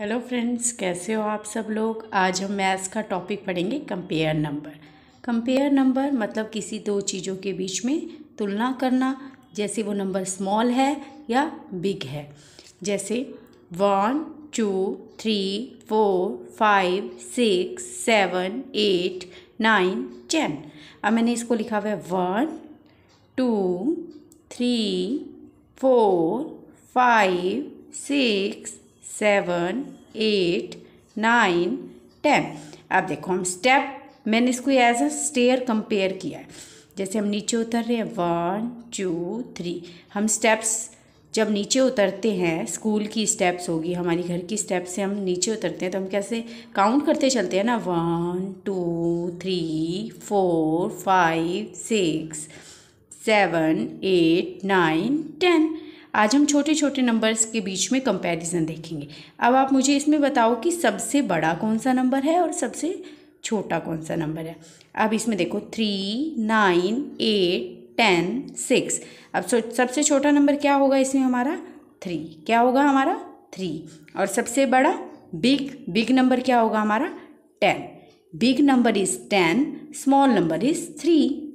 hello friends कैसे हो आप सब लोग आज हम मैथ्स का टॉपिक पढ़ेंगे कंपेयर नंबर कंपेयर नंबर मतलब किसी दो चीज़ों के बीच में तुलना करना जैसे वो नंबर स्मॉल है या बिग है जैसे one two three four five six seven eight nine ten अब मैंने इसको लिखा हुआ है one two three four five six seven eight nine ten अब देखो हम स्टेप मैंने इसको एज अ स्टेयर कंपेयर किया है जैसे हम नीचे उतर रहे हैं वन टू थ्री हम स्टेप्स जब नीचे उतरते हैं स्कूल की स्टेप्स होगी हमारी घर की स्टेप्स से हम नीचे उतरते हैं तो हम कैसे काउंट करते चलते हैं ना one two three four five six seven eight nine ten आज हम छोटे छोटे नंबर्स के बीच में कंपैरिजन देखेंगे अब आप मुझे इसमें बताओ कि सबसे बड़ा कौन सा नंबर है और सबसे छोटा कौन सा नंबर है अब इसमें देखो three nine eight ten six अब सबसे छोटा नंबर क्या होगा इसमें हमारा थ्री क्या होगा हमारा थ्री और सबसे बड़ा बिग बिग नंबर क्या होगा हमारा ten big number is ten small number is three